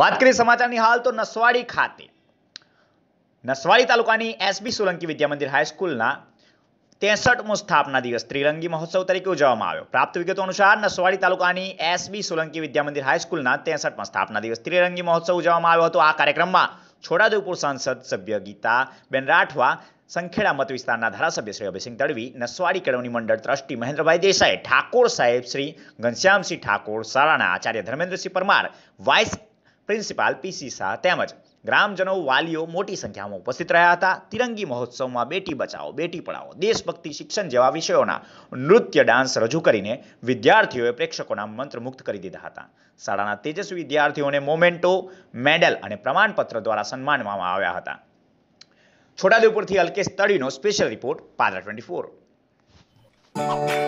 વાત કરીએ સમાચારની હાલ તો નસવાડી ખાતે નસવાડી તાલુકાની એસબી સોલંકી વિદ્યામંદિર હાઈસ્કૂલના ત્રેસઠમો સ્થાપના દિવસ ત્રિરંગી મહોત્સવ તરીકે ઉજવવામાં આવ્યો પ્રાપ્ત વિગતો અનુસાર નસવાડી તાલુકાની એસબી સોલંકી વિદ્યામંદિર હાઈસ્કૂલના ત્રેસઠમાં સ્થાપના દિવસ ત્રિરંગી મહોત્સવ ઉજવવામાં આવ્યો હતો આ કાર્યક્રમમાં છોટાઉદેપુર સાંસદ સભ્ય ગીતા બેન રાઠવા સંખેડા મત વિસ્તારના ધારાસભ્ય શ્રી અભયસિંહ તડવી નસવાડી કેળવણી મંડળ ટ્રસ્ટી મહેન્દ્રભાઈ દેસાઈ ઠાકોર સાહેબ શ્રી ઘનશ્યામસિંહ ઠાકોર સારાણા આચાર્ય Dharmendrasinh Parmar vice principal P C Shah તેમજ ગ્રામજનો વાલીઓ મોટી સંખ્યામાં ઉપસ્થિત રહ્યા હતા તિરંગી મહોત્સવમાં બેટી બચાવો બેટી પઢાઓ દેશભક્તિ શિક્ષણ જેવા વિષયોના નૃત્ય ડાન્સ રજૂ કરીને વિદ્યાર્થીઓએ પ્રેક્ષકોના મંત્રમુગ્ધ કરી દીધા હતા શાળાના તેજસ્વી વિદ્યાર્થીઓને મોમેન્ટો મેડલ અને પ્રમાણપત્ર દ્વારા સન્માનવામાં આવ્યા હતા છોટાદેવપુરથી અલ્કેશ તળીનો special report Padra twenty four